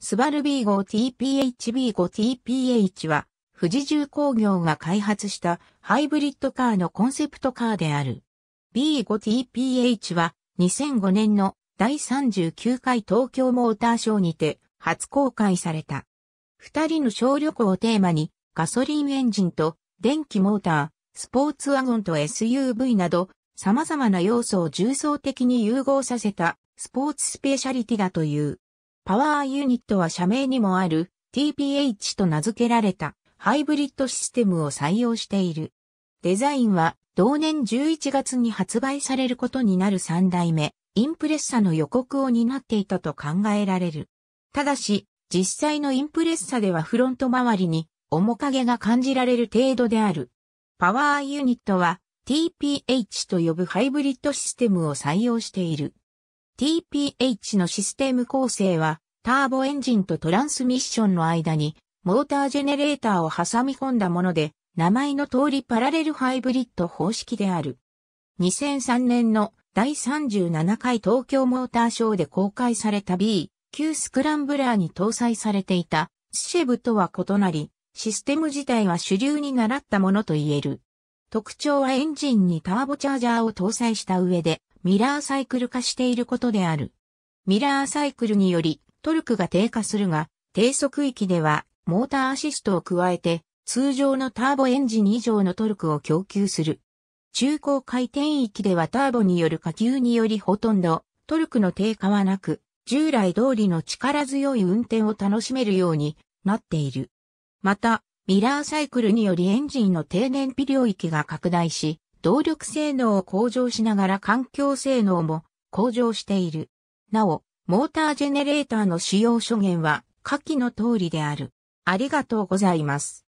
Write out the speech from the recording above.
スバル B5TPH B5TPH は、富士重工業が開発したハイブリッドカーのコンセプトカーである。B5TPH は、2005年の第39回東京モーターショーにて初公開された。二人の小旅行をテーマに、ガソリンエンジンと電気モーター、スポーツワゴンと SUV など、様々な要素を重層的に融合させたスポーツスペシャリティだという。パワーユニットは社名にもある TPH と名付けられたハイブリッドシステムを採用している。デザインは同年11月に発売されることになる3代目インプレッサの予告を担っていたと考えられる。ただし、実際のインプレッサではフロント周りに面影が感じられる程度である。パワーユニットは TPH と呼ぶハイブリッドシステムを採用している。TPH のシステム構成は、ターボエンジンとトランスミッションの間に、モータージェネレーターを挟み込んだもので、名前の通りパラレルハイブリッド方式である。2003年の第37回東京モーターショーで公開された B、旧スクランブラーに搭載されていた、シェブとは異なり、システム自体は主流に習ったものと言える。特徴はエンジンにターボチャージャーを搭載した上で、ミラーサイクル化していることである。ミラーサイクルによりトルクが低下するが、低速域ではモーターアシストを加えて通常のターボエンジン以上のトルクを供給する。中高回転域ではターボによる下級によりほとんどトルクの低下はなく、従来通りの力強い運転を楽しめるようになっている。また、ミラーサイクルによりエンジンの低燃費領域が拡大し、動力性能を向上しながら環境性能も向上している。なお、モータージェネレーターの使用諸言は下記の通りである。ありがとうございます。